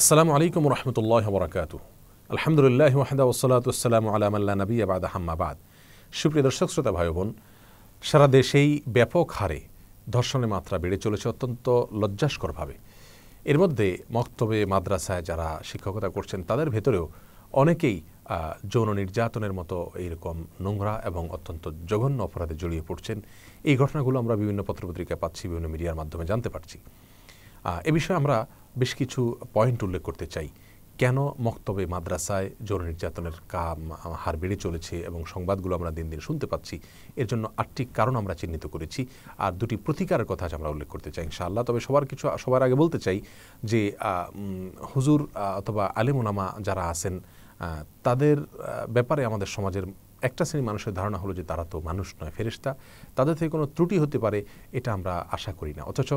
আসসালামু আলাইকুম রহমতুল্লাহ বরাকাত আলহামদুলিল্লাহ ওয়াহদা আলাম আল্লাহ নবী আবাদ আহমাবাদ সুপ্রিয় দর্শক শ্রোতা ভাই বোন সারা দেশেই ব্যাপক হারে ধর্ষণের মাত্রা বেড়ে চলেছে অত্যন্ত লজ্জাসকরভাবে এর মধ্যে মক্তবে মাদ্রাসায় যারা শিক্ষকতা করছেন তাদের ভেতরেও অনেকেই যৌন নির্যাতনের মতো এইরকম নোংরা এবং অত্যন্ত জঘন্য অপরাধে জড়িয়ে পড়ছেন এই ঘটনাগুলো আমরা বিভিন্ন পত্রপত্রিকায় পাচ্ছি বিভিন্ন মিডিয়ার মাধ্যমে জানতে পারছি এ বিষয়ে আমরা বেশ কিছু পয়েন্ট উল্লেখ করতে চাই কেন মক্তবে মাদ্রাসায় যৌন নির্যাতনের কাম হার বেড়ে চলেছে এবং সংবাদগুলো আমরা দিন দিন শুনতে পাচ্ছি এর জন্য আটটি কারণ আমরা চিহ্নিত করেছি আর দুটি প্রতিকারের কথা আমরা উল্লেখ করতে চাই ইনশাআল্লাহ তবে সবার কিছু সবার আগে বলতে চাই যে হুজুর অথবা আলেমুনামা যারা আছেন তাদের ব্যাপারে আমাদের সমাজের একটা শ্রেণীর মানুষের ধারণা হলো যে তারা তো মানুষ নয় ফেরিস্তা তাদের থেকে কোনো ত্রুটি হতে পারে এটা আমরা আশা করি না অথচ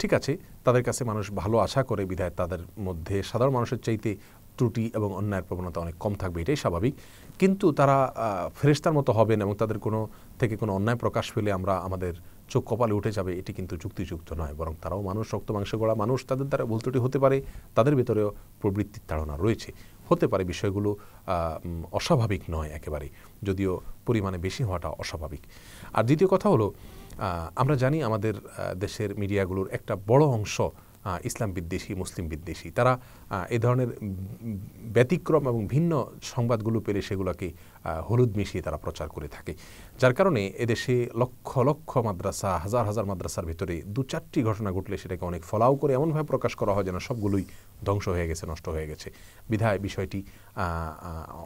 ঠিক আছে তাদের কাছে মানুষ ভালো আশা করে বিধায় তাদের মধ্যে সাধারণ মানুষের চাইতে ত্রুটি এবং অন্যায়ের প্রবণতা অনেক কম থাকবে এটাই স্বাভাবিক কিন্তু তারা ফেরেস্তার মতো হবেন এবং তাদের কোনো থেকে কোনো অন্যায় প্রকাশ পেলে আমরা আমাদের চোখ কপালে উঠে যাবে এটি কিন্তু যুক্তিযুক্ত নয় বরং তারাও মানুষ রক্ত মাংস গড়া মানুষ তাদের দ্বারা ভুল ত্রুটি হতে পারে তাদের ভেতরেও প্রবৃত্তির তাড়না রয়েছে হতে পারে বিষয়গুলো অস্বাভাবিক নয় একেবারে যদিও পরিমাণে বেশি হওয়াটা অস্বাভাবিক আর দ্বিতীয় কথা হলো আমরা জানি আমাদের দেশের মিডিয়াগুলোর একটা বড় অংশ ইসলাম বিদ্বেষী মুসলিম বিদ্বেষী তারা এ ধরনের ব্যতিক্রম এবং ভিন্ন সংবাদগুলো পেলে সেগুলোকে হলুদ মিশিয়ে তারা প্রচার করে থাকে যার কারণে এদেশে লক্ষ লক্ষ মাদ্রাসা হাজার হাজার মাদ্রাসার ভিতরে দু চারটি ঘটনা ঘটলে সেটাকে অনেক ফলাও করে এমনভাবে প্রকাশ করা হয় যেন সবগুলোই ধ্বংস হয়ে গেছে নষ্ট হয়ে গেছে বিধায় বিষয়টি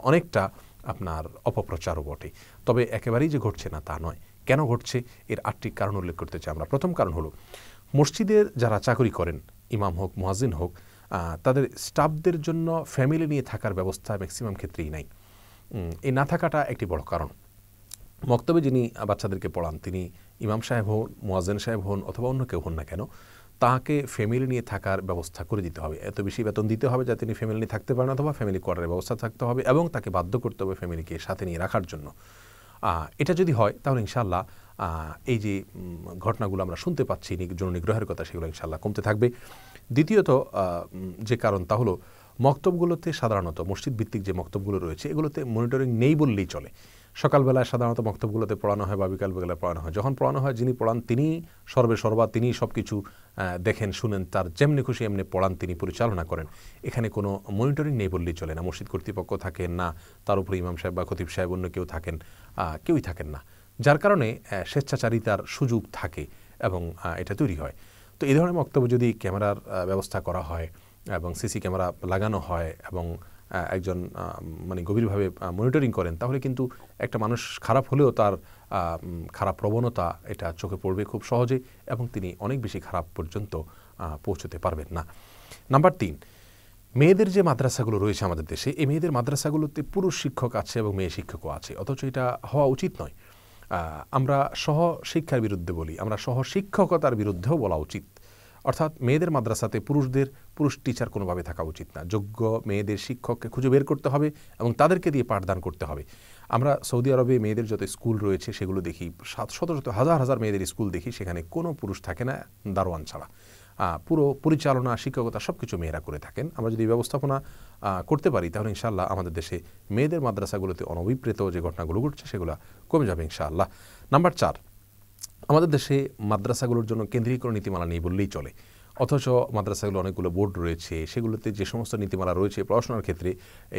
অনেকটা আপনার অপপ্রচারও বটে তবে একেবারেই যে ঘটছে না তা নয় কেন ঘটছে এর আটটি কারণ উল্লেখ করতে চাই আমরা প্রথম কারণ হলো মসজিদের যারা চাকরি করেন ইমাম হোক মোয়াজিন হোক তাদের স্টাফদের জন্য ফ্যামিলি নিয়ে থাকার ব্যবস্থা ম্যাক্সিমাম ক্ষেত্রেই নাই এই না থাকাটা একটি বড় কারণ মক্তবে যিনি বাচ্চাদেরকে পড়ান তিনি ইমাম সাহেব হন মোয়াজেন সাহেব হন অথবা অন্য কেউ হন না কেন তাকে ফ্যামিলি নিয়ে থাকার ব্যবস্থা করে দিতে হবে এত বেশি বেতন দিতে হবে যা তিনি ফ্যামিলি নিয়ে থাকতে পারেন অথবা ফ্যামিলি করার ব্যবস্থা থাকতে হবে এবং তাকে বাধ্য করতে হবে ফ্যামিলিকে সাথে নিয়ে রাখার জন্য এটা যদি হয় তাহলে ইনশাল্লাহ এই যে ঘটনাগুলো আমরা শুনতে পাচ্ছি জননিগ্রহের কথা সেগুলো ইনশাল্লাহ কমতে থাকবে দ্বিতীয়ত যে কারণ তা হলো মক্তবগুলোতে সাধারণত মসজিদ ভিত্তিক যে মক্তবগুলো রয়েছে এগুলোতে মনিটরিং নেই বললেই চলে সকালবেলায় সাধারণত মক্তবগুলোতে পড়ানো হয় বা বিকালবেলায় পড়ানো হয় যখন পড়ানো হয় যিনি পড়ান তিনি সর্বে সর্বা তিনি সব কিছু দেখেন শুনেন তার যেমনি খুশি এমনি পড়ান তিনি পরিচালনা করেন এখানে কোনো মনিটরিং নেই বললেই চলে না মসজিদ কর্তৃপক্ষ থাকেন না তার উপরে ইমাম সাহেব বা খতিব সাহেব অন্য কেউ থাকেন কেউই থাকেন না যার কারণে স্বেচ্ছাচারিতার সুযোগ থাকে এবং এটা তৈরি হয় তো এই ধরনের বক্তব্য যদি ক্যামেরার ব্যবস্থা করা হয় এবং সিসি ক্যামেরা লাগানো হয় এবং একজন মানে গভীরভাবে মনিটরিং করেন তাহলে কিন্তু একটা মানুষ খারাপ হলেও তার খারাপ প্রবণতা এটা চোখে পড়বে খুব সহজে এবং তিনি অনেক বেশি খারাপ পর্যন্ত পৌঁছতে পারবেন না নাম্বার তিন মেয়েদের যে মাদ্রাসাগুলো রয়েছে আমাদের দেশে এই মেয়েদের মাদ্রাসাগুলোতে পুরুষ শিক্ষক আছে এবং মেয়ে শিক্ষকও আছে অথচ এটা হওয়া উচিত নয় আমরা সহ শিক্ষার বিরুদ্ধে বলি আমরা সহ শিক্ষকতার বিরুদ্ধেও বলা উচিত অর্থাৎ মেয়েদের মাদ্রাসাতে পুরুষদের পুরুষ টিচার কোনোভাবে থাকা উচিত না যোগ্য মেয়েদের শিক্ষককে খুঁজে বের করতে হবে এবং তাদেরকে দিয়ে পাঠদান করতে হবে আমরা সৌদি আরবে মেয়েদের যত স্কুল রয়েছে সেগুলো দেখি সাত শত শত হাজার হাজার মেয়েদের স্কুল দেখি সেখানে কোনো পুরুষ থাকে না দারোয়ান ছাড়া পুরো পরিচালনা শিক্ষকতা সব কিছু মেয়েরা করে থাকেন আমরা যদি ব্যবস্থাপনা করতে পারি তাহলে ইনশাল্লাহ আমাদের দেশে মেয়েদের মাদ্রাসাগুলোতে অনভিপ্রেত যে ঘটনাগুলো ঘটছে সেগুলো কমে যাবে ইনশাআল্লাহ নাম্বার চার আমাদের দেশে মাদ্রাসাগুলোর জন্য কেন্দ্রীকরণ নীতিমালা নেই বললেই চলে অথচ মাদ্রাসাগুলো অনেকগুলো বোর্ড রয়েছে সেগুলোতে যে সমস্ত নীতিমালা রয়েছে পড়াশোনার ক্ষেত্রে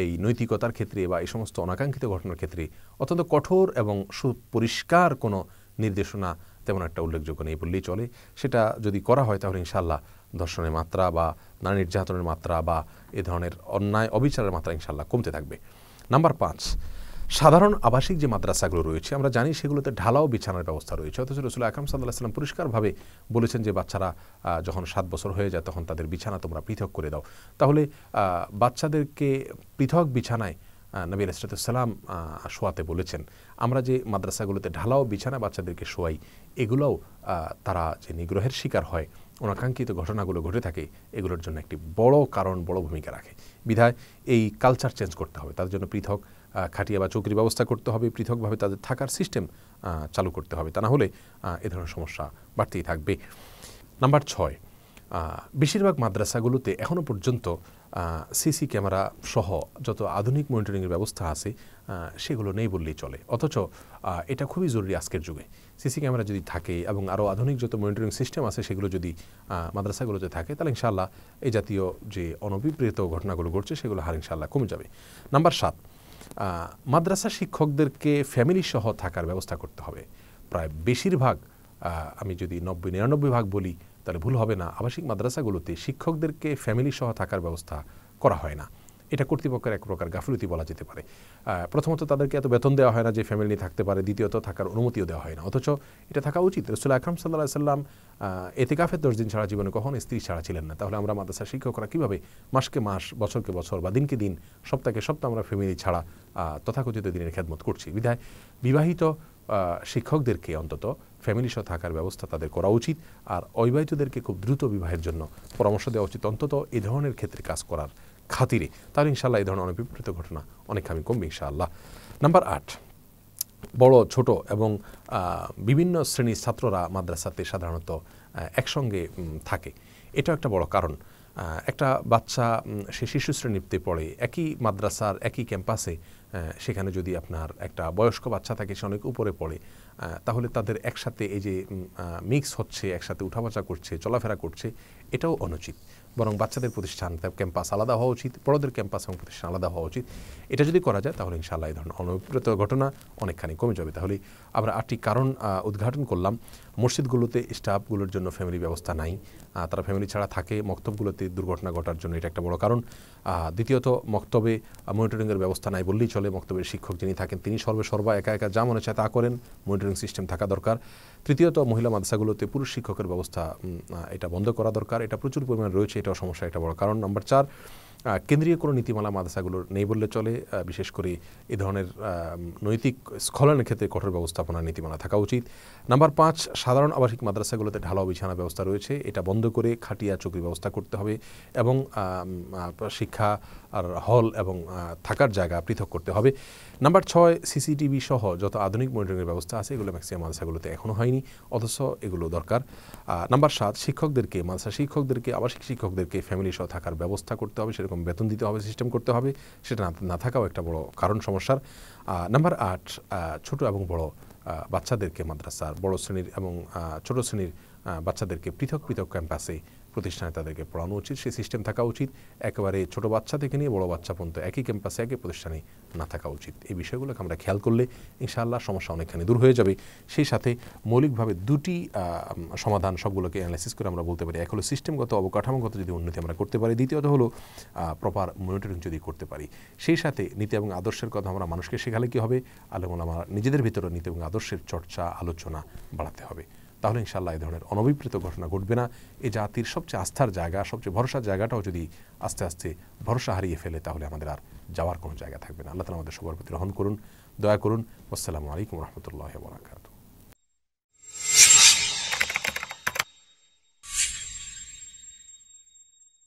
এই নৈতিকতার ক্ষেত্রে বা এই সমস্ত অনাকাঙ্ক্ষিত ঘটনার ক্ষেত্রে অত্যন্ত কঠোর এবং সুপরিষ্কার কোনো নির্দেশনা তেমন একটা উল্লেখযোগ্য নেই বললেই চলে সেটা যদি করা হয় তাহলে ইনশাল্লাহ ধর্ষণের মাত্রা বা নারী নির্যাতনের মাত্রা বা এ ধরনের অন্যায় অবিচারের মাত্রা ইনশাল্লাহ কমতে থাকবে নাম্বার পাঁচ সাধারণ আবাসিক যে মাদ্রাসাগুলো রয়েছে আমরা জানি সেগুলোতে ঢালাও বিছানার ব্যবস্থা রয়েছে অথচ রসুল আকরম সাল্লাহ সাল্লাম পরিষ্কারভাবে বলেছেন যে বাচ্চারা যখন সাত বছর হয়ে যায় তখন তাদের বিছানা তোমরা পৃথক করে দাও তাহলে বাচ্চাদেরকে পৃথক বিছানায় নবীর আলাইসালাম শোয়াতে বলেছেন আমরা যে মাদ্রাসাগুলোতে ঢালাও বিছানা বাচ্চাদেরকে শোয়াই এগুলোও তারা যে নিগ্রহের শিকার হয় অনাকাঙ্ক্ষিত ঘটনাগুলো ঘটে থাকে এগুলোর জন্য একটি বড় কারণ বড় ভূমিকা রাখে বিধায় এই কালচার চেঞ্জ করতে হবে তাদের জন্য পৃথক খাটিয়া বা চৌকির ব্যবস্থা করতে হবে পৃথকভাবে তাদের থাকার সিস্টেম চালু করতে হবে তা না হলে এ ধরনের সমস্যা বাড়তেই থাকবে নাম্বার ছয় বেশিরভাগ মাদ্রাসাগুলোতে এখনও পর্যন্ত সিসি ক্যামেরা সহ যত আধুনিক মনিটরিংয়ের ব্যবস্থা আছে সেগুলো নেই বললেই চলে অথচ এটা খুবই জরুরি আজকের যুগে সিসি ক্যামেরা যদি থাকে এবং আরও আধুনিক যত মনিটরিং সিস্টেম আছে সেগুলো যদি মাদ্রাসাগুলোতে থাকে তাহলে ইনশাল্লাহ এই জাতীয় যে অনভিপ্রেত ঘটনাগুলো ঘটছে সেগুলো হার ইনশাল্লাহ কমে যাবে নাম্বার সাত মাদ্রাসা শিক্ষকদেরকে ফ্যামিলি সহ থাকার ব্যবস্থা করতে হবে প্রায় বেশিরভাগ আমি যদি নব্বই নিরানব্বই ভাগ বলি তাহলে ভুল হবে না আবাসিক মাদ্রাসাগুলোতে শিক্ষকদেরকে ফ্যামিলি সহ থাকার ব্যবস্থা করা হয় না এটা কর্তৃপক্ষের এক প্রকার গাফিলতি বলা যেতে পারে প্রথমত তাদেরকে এত বেতন দেওয়া হয় না যে ফ্যামিলি থাকতে পারে দ্বিতীয়ত থাকার অনুমতিও দেওয়া হয় না অথচ এটা থাকা উচিত রসুল আকরম সাল্লাহ সাল্লাম কাফের দশ দিন ছাড়া জীবনে কখন স্ত্রী ছাড়া ছিলেন না তাহলে আমরা মাদ্রাসার শিক্ষকরা কীভাবে মাসকে মাস বছরকে বছর বা দিনকে দিন সপ্তাহকে সপ্তাহ আমরা ফ্যামিলি ছাড়া তথাকথিত দিনের খেদমত করছি বিধায় বিবাহিত শিক্ষকদেরকে অন্তত ফ্যামিলি সহ থাকার ব্যবস্থা তাদের করা উচিত আর অবিবাহিতদেরকে খুব দ্রুত বিবাহের জন্য পরামর্শ দেওয়া উচিত অন্তত এ ধরনের ক্ষেত্রে কাজ করার খাতিরে তাহলে ইনশাল্লাহ এই ধরনের অনভিপ্রেত ঘটনা অনেক আমি কমবে ইনশাআল্লাহ নাম্বার আট বড় ছোট এবং বিভিন্ন শ্রেণীর ছাত্ররা মাদ্রাসাতে সাধারণত একসঙ্গে থাকে এটা একটা বড় কারণ একটা বাচ্চা সে শিশু শ্রেণীতে পড়ে একই মাদ্রাসার একই ক্যাম্পাসে সেখানে যদি আপনার একটা বয়স্ক বাচ্চা থাকে সে অনেক উপরে পড়ে তাহলে তাদের একসাথে এই যে মিক্স হচ্ছে একসাথে উঠাবচা করছে চলাফেরা করছে এটাও অনুচিত বরং বাচ্চাদের প্রতিষ্ঠান ক্যাম্পাস আলাদা হওয়া উচিত বড়োদের ক্যাম্পাস এবং প্রতিষ্ঠান আলাদা হওয়া উচিত এটা যদি করা যায় তাহলে ইনশাআল্লাহ এই ধরনের অনভিপ্রেত ঘটনা অনেকখানি কমে যাবে তাহলে আমরা আটটি কারণ উদ্ঘাটন করলাম মসজিদগুলোতে স্টাফগুলোর জন্য ফ্যামিলি ব্যবস্থা নাই তারা ফ্যামিলি ছাড়া থাকে মক্তবগুলোতে দুর্ঘটনা ঘটার জন্য এটা একটা বড় কারণ দ্বিতীয়ত মক্তবে মনিটরিংয়ের ব্যবস্থা নাই বললেই চলে মক্তবের শিক্ষক যিনি থাকেন তিনি সর্বে সর্বা একা একা যা মনে চায় তা করেন মনিটরিং সিস্টেম থাকা দরকার তৃতীয়ত মহিলা মাদ্রাসাগুলোতে পুরুষ শিক্ষকের ব্যবস্থা এটা বন্ধ করা দরকার এটা প্রচুর পরিমাণে রয়েছে এটাও সমস্যা একটা বড় কারণ নাম্বার চার কেন্দ্রীয় কোনো নীতিমালা মাদ্রাসাগুলোর নেই বললে চলে বিশেষ করে এ ধরনের নৈতিক স্খলনের ক্ষেত্রে কঠোর ব্যবস্থাপনা নীতিমালা থাকা উচিত নাম্বার পাঁচ সাধারণ আবাসিক মাদ্রাসাগুলোতে ঢালাও বিছানা ব্যবস্থা রয়েছে এটা বন্ধ করে খাটিয়া চুক্তি ব্যবস্থা করতে হবে এবং শিক্ষা আর হল এবং থাকার জায়গা পৃথক করতে হবে নাম্বার ছয় সিসিটিভি সহ যত আধুনিক মনিটরিংয়ের ব্যবস্থা আছে এগুলো ম্যাক্সিমাম মাদ্রাসাগুলোতে এখনও হয়নি অথচ এগুলো দরকার নাম্বার সাত শিক্ষকদেরকে মাদ্রাসা শিক্ষকদেরকে আবাসিক শিক্ষকদেরকে ফ্যামিলি সহ থাকার ব্যবস্থা করতে হবে সেরকম এবং বেতন দিতে হবে সিস্টেম করতে হবে সেটা না থাকাও একটা বড় কারণ সমস্যার নাম্বার আট ছোট এবং বড় বাচ্চাদেরকে মাদ্রাসার বড় শ্রেণীর এবং ছোট শ্রেণীর বাচ্চাদেরকে পৃথক পৃথক ক্যাম্পাসে প্রতিষ্ঠানে তাদেরকে পড়ানো উচিত সেই সিস্টেম থাকা উচিত একেবারে ছোট বাচ্চা থেকে নিয়ে বড় বাচ্চা পর্যন্ত একই ক্যাম্পাসে একই প্রতিষ্ঠানে না থাকা উচিত এই বিষয়গুলোকে আমরা খেয়াল করলে ইনশাআল্লাহ সমস্যা অনেকখানি দূর হয়ে যাবে সেই সাথে মৌলিকভাবে দুটি সমাধান সবগুলোকে অ্যানালাইসিস করে আমরা বলতে পারি এক হলো সিস্টেমগত অবকাঠামোগত যদি উন্নতি আমরা করতে পারি দ্বিতীয়ত হলো প্রপার মনিটরিং যদি করতে পারি সেই সাথে নীতি এবং আদর্শের কথা আমরা মানুষকে শেখালে কী হবে আলমন আমার নিজেদের ভিতরে নীতি এবং আদর্শের চর্চা আলোচনা বাড়াতে হবে তাহলে ইনশাল্লাহ এই ধরনের অনভিপ্রেত ঘটনা ঘটবে না এই জাতির সবচেয়ে আস্থার জায়গা সবচেয়ে ভরসার জায়গাটাও যদি আস্তে আস্তে ভরসা হারিয়ে ফেলে তাহলে আমাদের আর যাওয়ার কোনো জায়গা থাকবে না আল্লাহ তালা আমাদের সবার প্রতি রহন করুন দয়া করুন আসসালামু আলাইকুম রহমতুল্লাহ বরাকাত